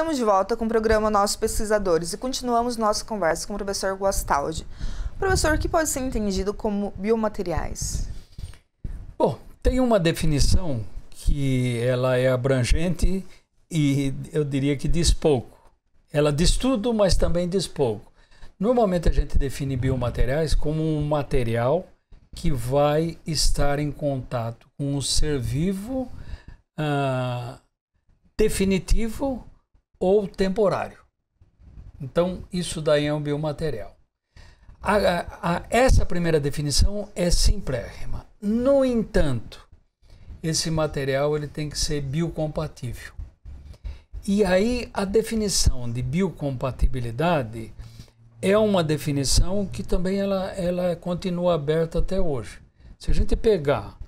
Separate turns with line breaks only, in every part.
Estamos de volta com o programa Nossos Pesquisadores e continuamos nossa conversa com o professor Guastaldi. Professor, o que pode ser entendido como biomateriais? Bom, tem uma definição que ela é abrangente e eu diria que diz pouco. Ela diz tudo, mas também diz pouco. Normalmente a gente define biomateriais como um material que vai estar em contato com um ser vivo ah, definitivo ou temporário. Então, isso daí é um biomaterial. A, a, a, essa primeira definição é simplérrima. No entanto, esse material ele tem que ser biocompatível. E aí a definição de biocompatibilidade é uma definição que também ela, ela continua aberta até hoje. Se a gente pegar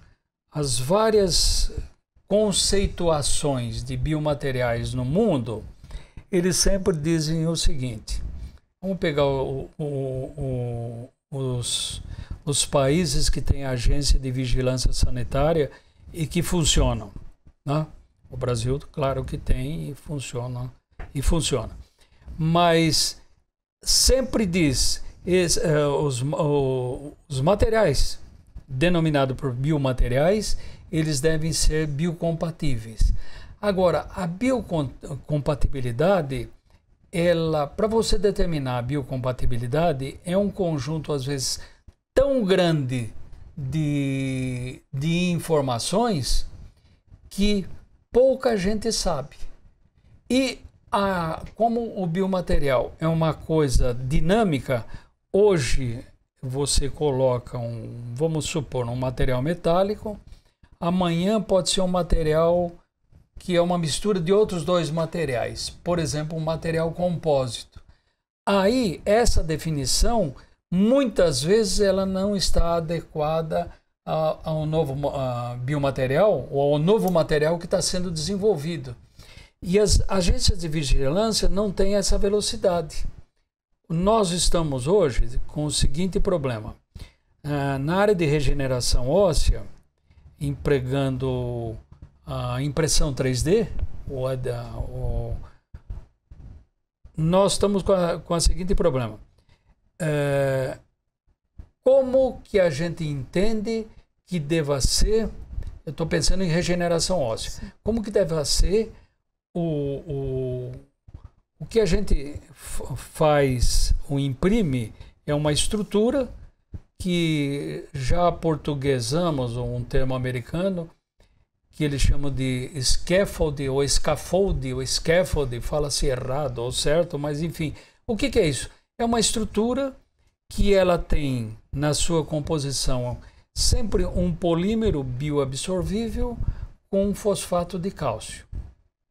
as várias conceituações de biomateriais no mundo, eles sempre dizem o seguinte: vamos pegar o, o, o, os, os países que têm agência de vigilância sanitária e que funcionam. Né? O Brasil, claro que tem e funciona. E funciona. Mas sempre diz uh, os, uh, os materiais denominados por biomateriais, eles devem ser biocompatíveis. Agora, a biocompatibilidade, ela, para você determinar a biocompatibilidade, é um conjunto às vezes tão grande de, de informações que pouca gente sabe. E a, como o biomaterial é uma coisa dinâmica, hoje você coloca um, vamos supor, um material metálico, amanhã pode ser um material que é uma mistura de outros dois materiais, por exemplo, um material compósito. Aí, essa definição, muitas vezes, ela não está adequada ao um novo biomaterial ou ao novo material que está sendo desenvolvido. E as agências de vigilância não têm essa velocidade. Nós estamos hoje com o seguinte problema. Ah, na área de regeneração óssea, empregando a impressão 3D, ou a, ou... nós estamos com, a, com o seguinte problema. É... como que a gente entende que deva ser, eu estou pensando em regeneração óssea, como que deva ser o, o, o que a gente faz, o imprime, é uma estrutura que já portuguesamos um termo americano, que eles chamam de scaffold ou scaffold, ou scaffold, fala-se errado ou certo, mas enfim. O que, que, é isso? É uma estrutura que ela tem na sua composição sempre um polímero bioabsorvível com um fosfato de cálcio.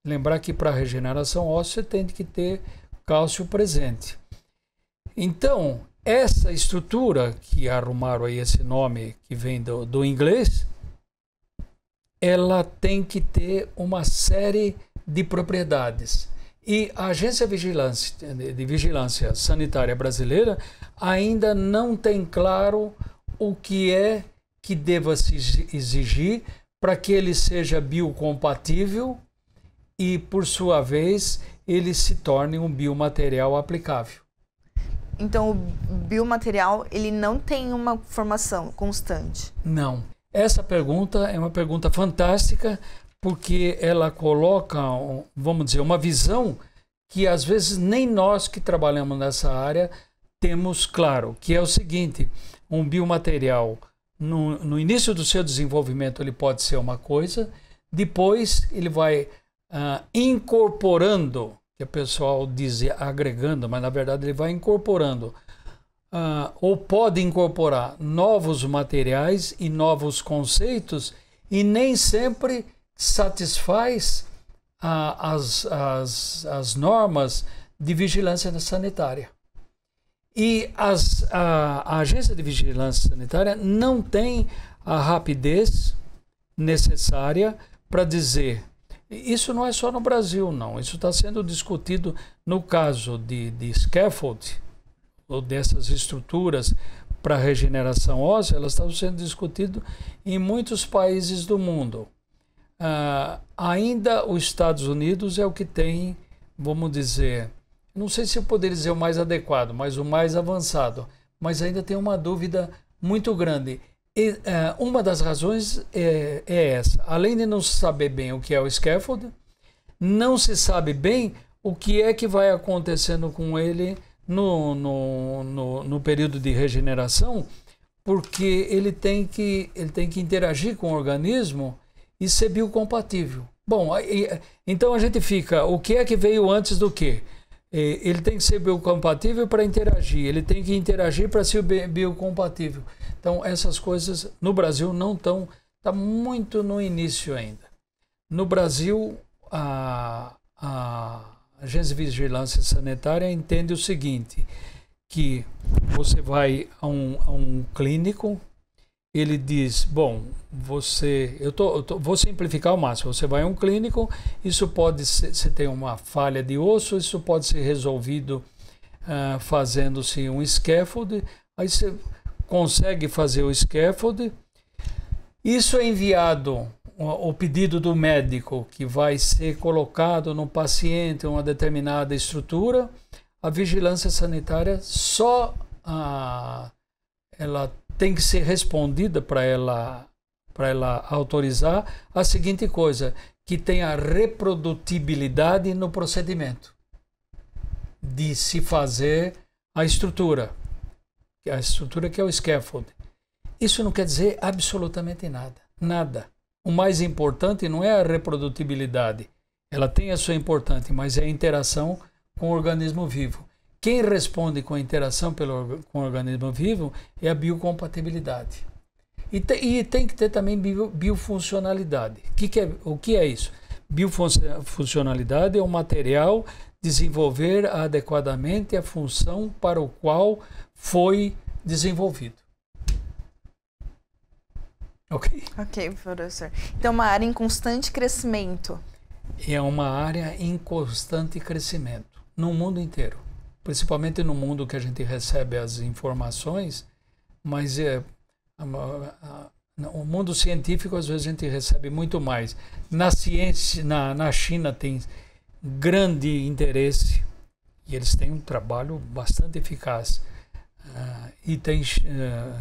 Lembrar que para regeneração óssea tem que ter cálcio presente. Então, essa estrutura, que arrumaram aí esse nome que vem do, do inglês, ela tem que ter uma série de propriedades. E a Agência de Vigilância Sanitária Brasileira ainda não tem claro o que é que deva se exigir para que ele seja biocompatível e, por sua vez, ele se torne um biomaterial aplicável. Então, o biomaterial ele não tem uma formação constante? Não. Essa pergunta é uma pergunta fantástica, porque ela coloca, vamos dizer, uma visão que às vezes nem nós que trabalhamos nessa área temos claro, que é o seguinte: um biomaterial no, no início do seu desenvolvimento ele pode ser uma coisa, depois ele vai ah, incorporando, que o pessoal diz agregando, mas na verdade ele vai incorporando ah, ou pode incorporar novos materiais e novos conceitos e nem sempre satisfaz ah, as, as, as normas de vigilância sanitária. E as, a, a agência de vigilância sanitária não tem a rapidez necessária para dizer isso não é só no Brasil, não. Isso está sendo discutido no caso de, de scaffold, ou dessas estruturas para regeneração óssea, elas estão sendo discutidas em muitos países do mundo. Uh, ainda os Estados Unidos é o que tem, vamos dizer, não sei se eu poderia dizer o mais adequado, mas o mais avançado, mas ainda tem uma dúvida muito grande. E, uh, uma das razões é, é, essa: além de não se saber bem o que é o scaffold, não se sabe bem o que é que vai acontecendo com ele no, no, no, no período de regeneração, porque ele tem, que, ele tem que interagir com o organismo e ser biocompatível. Bom, aí, então a gente fica, o que é que veio antes do que? É, ele tem que ser biocompatível para interagir, ele tem que interagir para ser biocompatível. Então essas coisas no Brasil não estão, está muito no início ainda. No Brasil, a, a, a agência de vigilância sanitária entende o seguinte, que você vai a um, a um clínico, ele diz, bom, você, eu, tô, eu tô, vou simplificar ao máximo, você vai a um clínico, isso pode ser, se tem uma falha de osso, isso pode ser resolvido uh, fazendo-se um scaffold, aí você consegue fazer o scaffold, isso é enviado o pedido do médico que vai ser colocado no paciente uma determinada estrutura, a vigilância sanitária só a, ah, ela tem que ser respondida para ela para ela autorizar a seguinte coisa, que tenha reprodutibilidade no procedimento de se fazer a estrutura, a estrutura que é o scaffold. Isso não quer dizer absolutamente nada, nada o mais importante não é a reprodutibilidade. Ela tem a sua importância, mas é a interação com o organismo vivo. Quem responde com a interação pelo, com o organismo vivo é a biocompatibilidade. E, te, e tem que ter também bio, biofuncionalidade. Que que é, o que é isso? Biofuncionalidade é um material desenvolver adequadamente a função para o qual foi desenvolvido. Ok? Ok, professor. Então, uma área em constante crescimento. É uma área em constante crescimento no mundo inteiro, principalmente no mundo que a gente recebe as informações, mas é, a, a, a, o mundo científico às vezes a gente recebe muito mais. Na ciência, na, na China tem grande interesse e eles têm um trabalho bastante eficaz. Uh, e tem uh,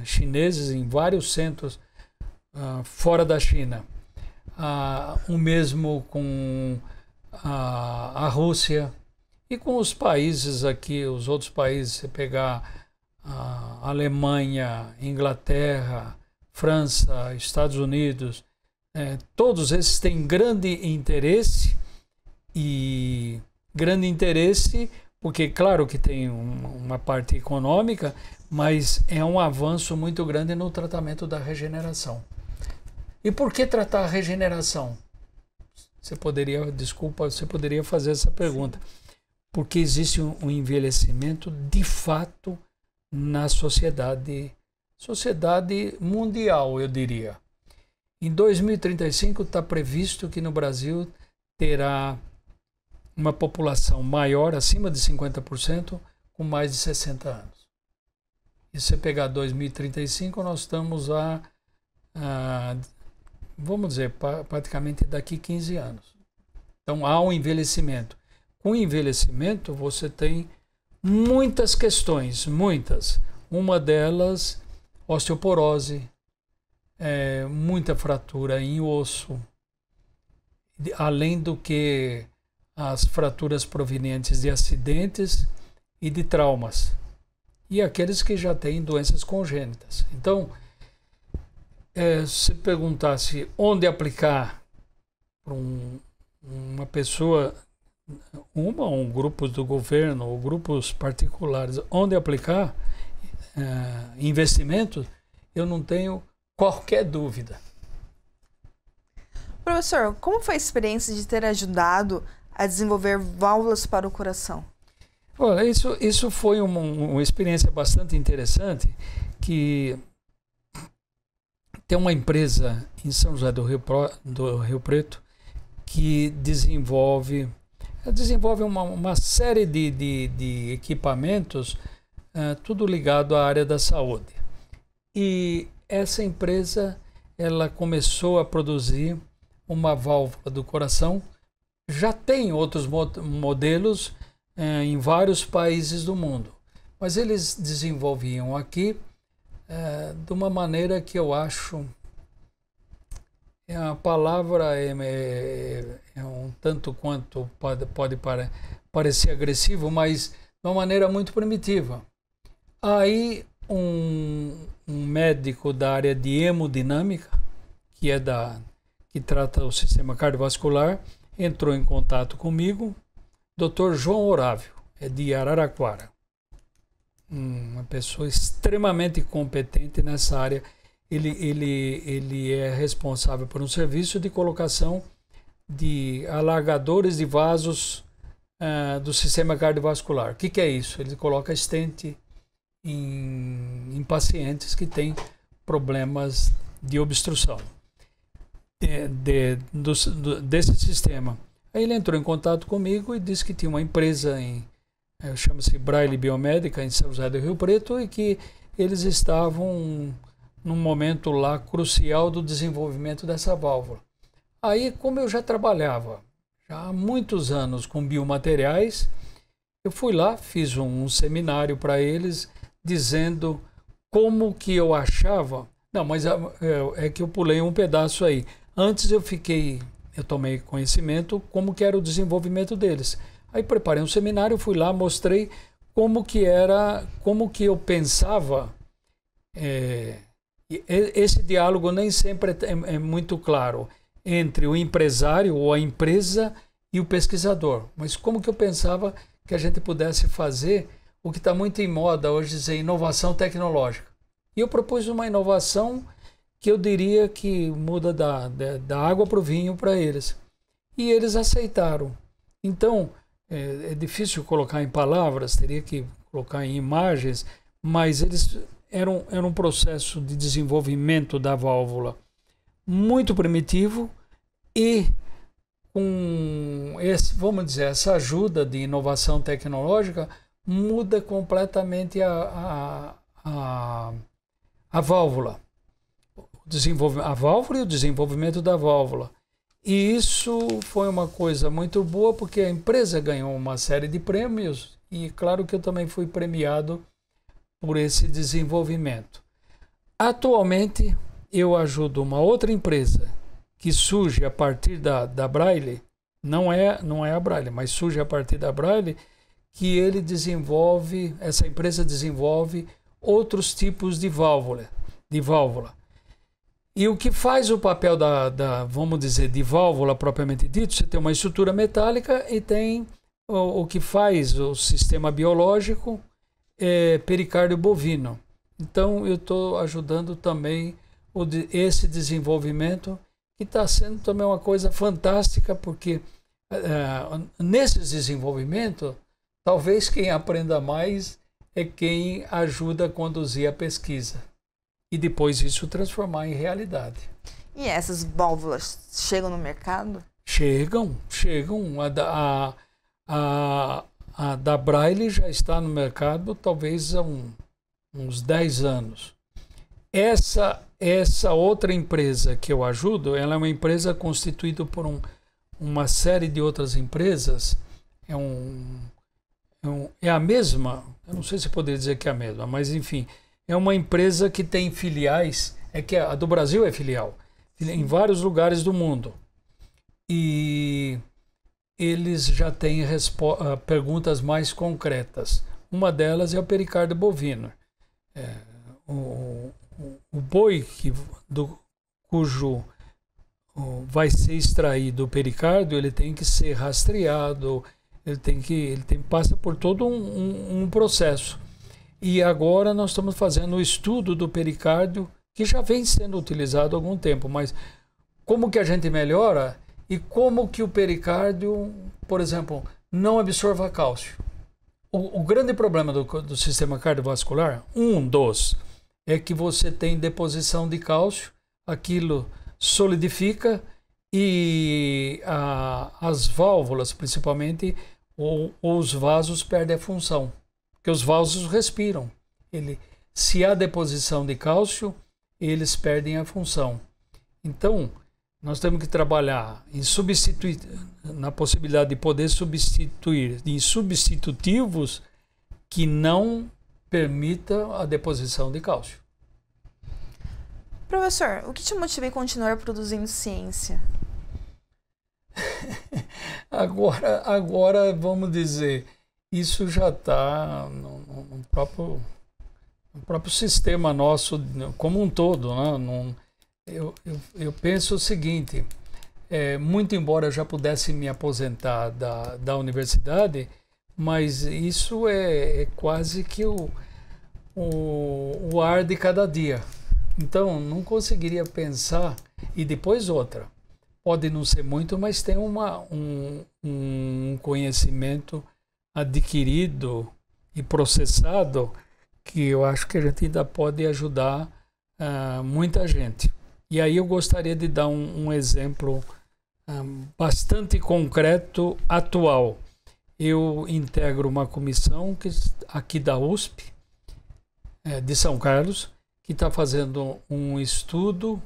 chineses em vários centros uh, fora da China. Uh, o mesmo com a, ah, a Rússia e com os países aqui, os outros países, você pegar a Alemanha, Inglaterra, França, Estados Unidos, é, todos esses têm grande interesse e grande interesse porque claro que tem um, uma parte econômica, mas é um avanço muito grande no tratamento da regeneração. E por que tratar a regeneração? Você poderia, desculpa, você poderia fazer essa pergunta. Porque existe um envelhecimento de fato na sociedade, sociedade mundial, eu diria. Em 2035 está previsto que no Brasil terá uma população maior, acima de 50%, com mais de 60 anos. E se você pegar 2035, nós estamos a, a vamos dizer, praticamente daqui 15 anos. Então há um envelhecimento. Com o envelhecimento, você tem muitas questões, muitas. Uma delas, osteoporose, é, muita fratura em osso, além do que as fraturas provenientes de acidentes e de traumas, e aqueles que já têm doenças congênitas. Então, é, se perguntasse onde aplicar para um, uma pessoa, uma ou um grupos do governo ou grupos particulares, onde aplicar é, investimentos, eu não tenho qualquer dúvida. Professor, como foi a experiência de ter ajudado a desenvolver válvulas para o coração? Olha, isso, isso foi uma, uma experiência bastante interessante que tem uma empresa em São José do Rio, Pro, do Rio Preto que desenvolve desenvolve uma, uma série de, de, de equipamentos, uh, tudo ligado à área da saúde. E essa empresa ela começou a produzir uma válvula do coração. Já tem outros modelos uh, em vários países do mundo, mas eles desenvolviam aqui é, de uma maneira que eu acho é a palavra é, é, é, um tanto quanto pode, pode parecer agressivo, mas de uma maneira muito primitiva. Aí um, um, médico da área de hemodinâmica, que é da que trata o sistema cardiovascular, entrou em contato comigo, Dr. João Orávio, é de Araraquara uma pessoa extremamente competente nessa área. Ele, ele, ele é responsável por um serviço de colocação de alargadores de vasos uh, do sistema cardiovascular. O que, que, é isso? Ele coloca estente em, em pacientes que têm problemas de obstrução de, de, do, do, desse sistema. Aí ele entrou em contato comigo e disse que tinha uma empresa em, é, chama-se Braille Biomédica, em São José do Rio Preto, e que eles estavam num momento lá crucial do desenvolvimento dessa válvula. Aí, como eu já trabalhava já há muitos anos com biomateriais, eu fui lá, fiz um, um seminário para eles, dizendo como que eu achava. Não, mas ah, é, é que eu pulei um pedaço aí. Antes eu fiquei, eu tomei conhecimento como que era o desenvolvimento deles. Aí preparei um seminário, fui lá, mostrei como que era, como que eu pensava. É, esse diálogo nem sempre é, é muito claro entre o empresário ou a empresa e o pesquisador. Mas como que eu pensava que a gente pudesse fazer o que está muito em moda hoje dizer inovação tecnológica? E eu propus uma inovação que eu diria que muda da, da, da água para o vinho para eles. E eles aceitaram. Então, é, é difícil colocar em palavras, teria que colocar em imagens, mas eles eram, era um processo de desenvolvimento da válvula muito primitivo e com esse, vamos dizer, essa ajuda de inovação tecnológica muda completamente a, a, a, a válvula. O a válvula e o desenvolvimento da válvula. E isso foi uma coisa muito boa, porque a empresa ganhou uma série de prêmios e, claro, que eu também fui premiado por esse desenvolvimento. Atualmente, eu ajudo uma outra empresa que surge a partir da, da Braille, não é, não é a Braille, mas surge a partir da Braille, que ele desenvolve, essa empresa desenvolve outros tipos de válvula, de válvula. E o que faz o papel da, da, vamos dizer, de válvula propriamente dito, você tem uma estrutura metálica e tem o, o que faz o sistema biológico é, pericárdio bovino. Então eu estou ajudando também o, esse desenvolvimento que está sendo também uma coisa fantástica, porque uh, nesses desenvolvimento, talvez quem aprenda mais é quem ajuda a conduzir a pesquisa e depois isso transformar em realidade. E essas válvulas chegam no mercado? Chegam, chegam. A, a, a, a da Braille já está no mercado talvez há um, uns 10 anos. Essa, essa outra empresa que eu ajudo, ela é uma empresa constituída por um, uma série de outras empresas. É, um, é, um, é a mesma, eu não sei se poderia dizer que é a mesma, mas enfim, é uma empresa que tem filiais, é que a do Brasil é filial, em vários lugares do mundo. E eles já têm ah, perguntas mais concretas. Uma delas é o pericardo bovino. É, o, o, o, boi que, do, cujo vai ser extraído o pericardo, ele tem que ser rastreado, ele tem que ele tem, passa por todo um, um, um processo. E agora nós estamos fazendo o estudo do pericárdio, que já vem sendo utilizado há algum tempo, mas como que a gente melhora e como que o pericárdio, por exemplo, não absorva cálcio. O, o grande problema do, do sistema cardiovascular, um dos, é que você tem deposição de cálcio, aquilo solidifica e a, as válvulas, principalmente, ou, ou os vasos perdem a função porque os vasos respiram. Ele, se há deposição de cálcio, eles perdem a função. Então, nós temos que trabalhar em substituir, na possibilidade de poder substituir em substitutivos que não permita a deposição de cálcio. Professor, o que te motiva em continuar produzindo ciência? agora, agora vamos dizer, isso já está no, no, próprio, no próprio sistema nosso como um todo. Né? eu, eu, eu, penso o seguinte, é, muito embora eu já pudesse me aposentar da, da universidade, mas isso é, é quase que o, o, o ar de cada dia. Então, não conseguiria pensar e depois outra. Pode não ser muito, mas tem uma, um, um conhecimento adquirido e processado que eu acho que a gente ainda pode ajudar uh, muita gente. E aí eu gostaria de dar um, um exemplo um, ah, bastante concreto, atual. Eu integro uma comissão que, aqui da USP, é, eh, de São Carlos, que está fazendo um estudo.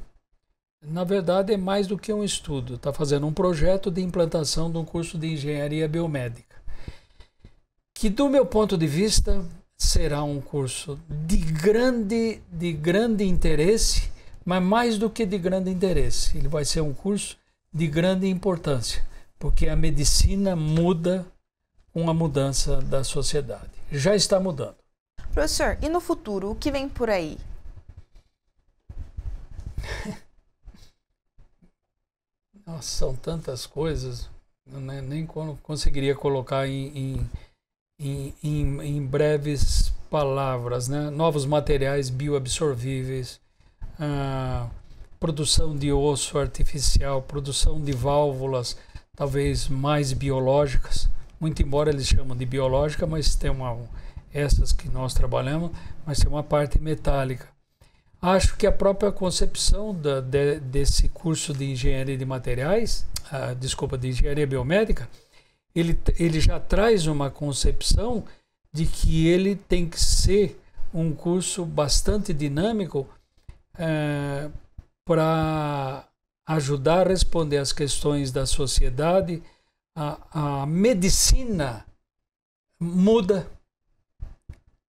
Na verdade, é mais do que um estudo, está fazendo um projeto de implantação de um curso de engenharia biomédica que do meu ponto de vista será um curso de grande, de grande interesse, mas mais do que de grande interesse, ele vai ser um curso de grande importância, porque a medicina muda com a mudança da sociedade. Já está mudando. Professor, e no futuro, o que vem por aí? Nossa, são tantas coisas, né? nem conseguiria colocar em, em em, em, em breves palavras, né? novos materiais bioabsorvíveis, ah, produção de osso artificial, produção de válvulas talvez mais biológicas, muito embora eles chamam de biológica, mas tem uma, essas que nós trabalhamos, mas tem uma parte metálica. Acho que a própria concepção da, de, desse curso de engenharia de materiais, ah, desculpa, de engenharia biomédica, ele, ele já traz uma concepção de que ele tem que ser um curso bastante dinâmico é, eh, para ajudar a responder às questões da sociedade. A, a medicina muda,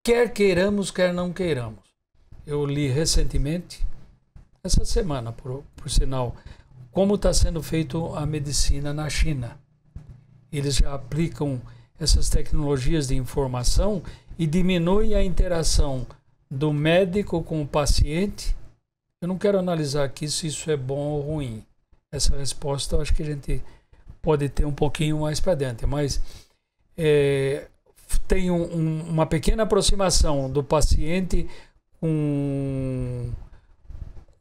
quer queiramos, quer não queiramos. Eu li recentemente, essa semana, por, por sinal, como está sendo feito a medicina na China eles já aplicam essas tecnologias de informação e diminui a interação do médico com o paciente. Eu não quero analisar aqui se isso é bom ou ruim. Essa resposta eu acho que a gente pode ter um pouquinho mais para dentro, mas é, tem um, um, uma pequena aproximação do paciente com um,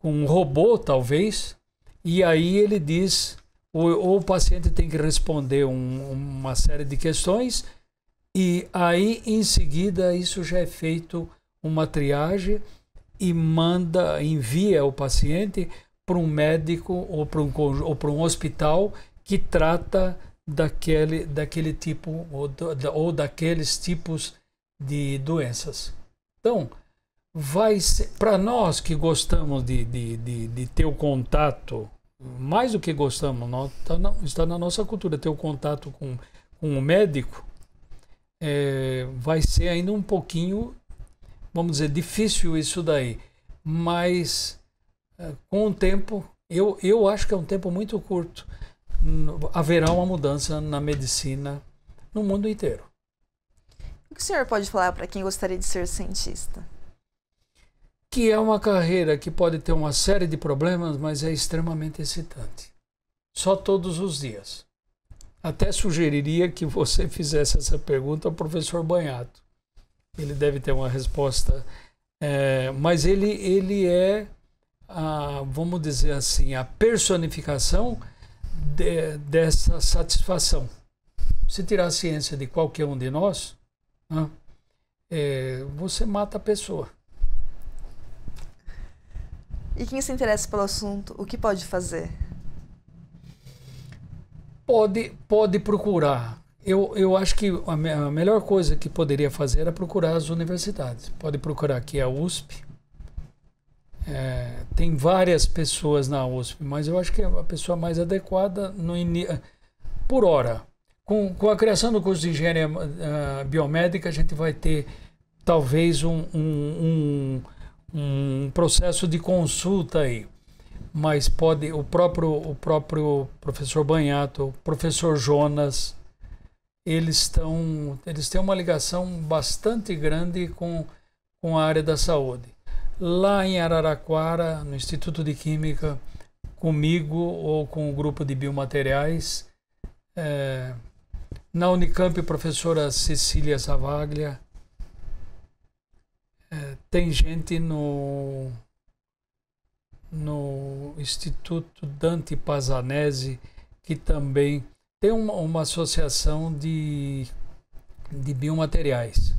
um robô, talvez, e aí ele diz ou, ou o paciente tem que responder um, uma série de questões e aí em seguida isso já é feito uma triagem e manda, envia o paciente para um médico ou para um, ou para um hospital que trata daquele, daquele tipo ou, da, ou daqueles tipos de doenças. Então, vai para nós que gostamos de, de, de, de ter o contato mais do que gostamos, nós, tá na, está na nossa cultura. Ter o contato com, com um médico é, vai ser ainda um pouquinho, vamos dizer, difícil isso daí. Mas é, com o tempo, eu, eu acho que é um tempo muito curto. Haverá uma mudança na medicina no mundo inteiro. O que o senhor pode falar para quem gostaria de ser cientista? que é uma carreira que pode ter uma série de problemas, mas é extremamente excitante. Só todos os dias. Até sugeriria que você fizesse essa pergunta ao professor Banhato. Ele deve ter uma resposta, é, mas ele, ele é, a, vamos dizer assim, a personificação de, dessa satisfação. Se tirar a ciência de qualquer um de nós, né, é, você mata a pessoa. E quem se interessa pelo assunto, o que pode fazer? Pode, pode procurar. Eu, eu acho que a, me, a melhor coisa que poderia fazer era procurar as universidades. Pode procurar aqui a USP. É, tem várias pessoas na USP, mas eu acho que é a pessoa mais adequada no in... por hora. Com, com a criação do curso de engenharia uh, biomédica, a gente vai ter talvez um, um, um um processo de consulta aí. Mas pode o próprio o próprio professor Banhato, o professor Jonas, eles estão eles têm uma ligação bastante grande com com a área da saúde. Lá em Araraquara, no Instituto de Química, comigo ou com o grupo de biomateriais, é, na Unicamp, professora Cecília Savaglia, tem gente no no Instituto Dante Pazanese que também tem uma, uma associação de de biomateriais.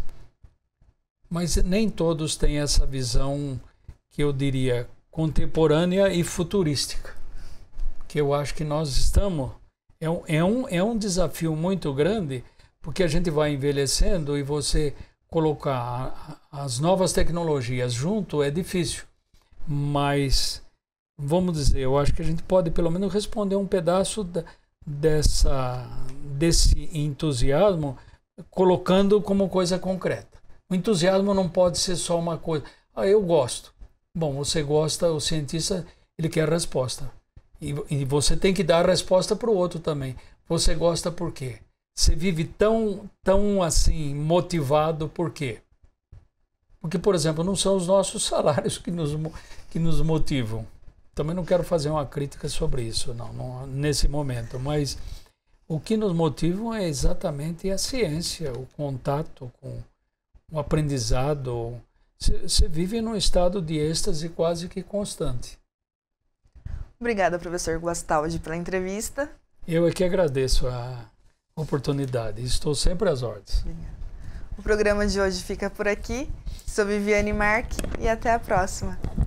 Mas nem todos têm essa visão que eu diria contemporânea e futurística, que eu acho que nós estamos. É um, é um, é um desafio muito grande, porque a gente vai envelhecendo e você colocar as novas tecnologias junto é difícil, mas vamos dizer, eu acho que a gente pode pelo menos responder um pedaço da, dessa, desse entusiasmo colocando como coisa concreta. O entusiasmo não pode ser só uma coisa. Ah, eu gosto. Bom, você gosta, o cientista ele quer resposta. E, e você tem que dar a resposta para o outro também. Você gosta por quê? Você vive tão, tão assim, motivado por quê? Porque, por exemplo, não são os nossos salários que nos, que nos motivam. Também não quero fazer uma crítica sobre isso, não, não nesse momento, mas o que nos motiva é exatamente a ciência, o contato com o aprendizado. Você vive num estado de êxtase quase que constante. Obrigada, professor Guastaldi, pela entrevista. Eu é que agradeço a, oportunidade. Estou sempre às ordens. Obrigada. O programa de hoje fica por aqui. Sou Viviane Marque e até a próxima.